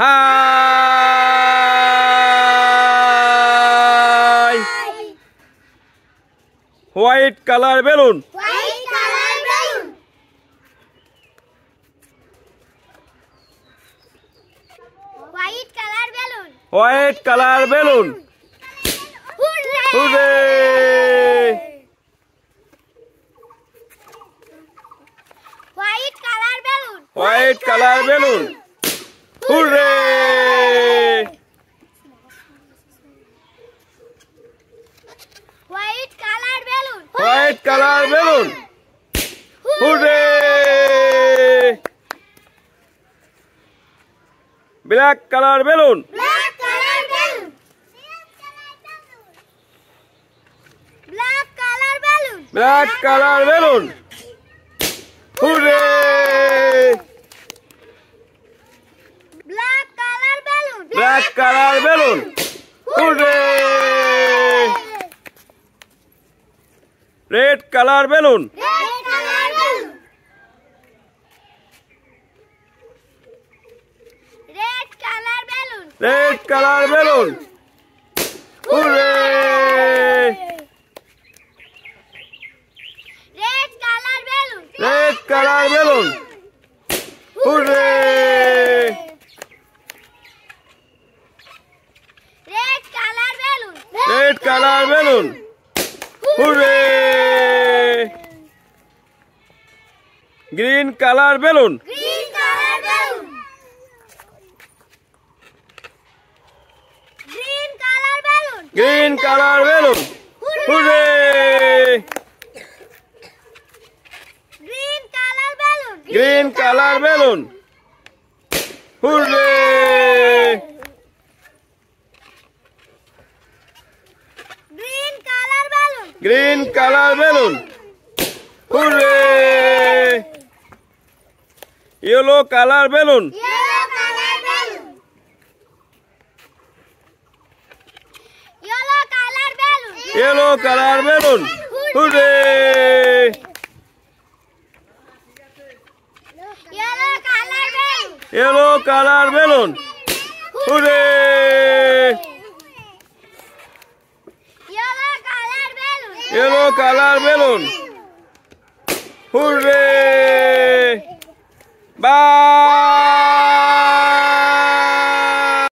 High white colour balloon white colour balloon white colour balloon white colour balloon Hooray! White color balloon. White color balloon. Hooray! Black color balloon. Black color balloon. Black color balloon. Black color balloon. Hooray! এক colour balloon উড়ে red colour balloon red colour balloon red colour balloon red colour balloon উড়ে red colour balloon hooray green colour balloon green colour balloon hooray green colour balloon hooray green colour balloon hooray yellow colour balloon yellow colour balloon hooray yellow colour balloon hooray yellow color balloon. Hooray! Bye.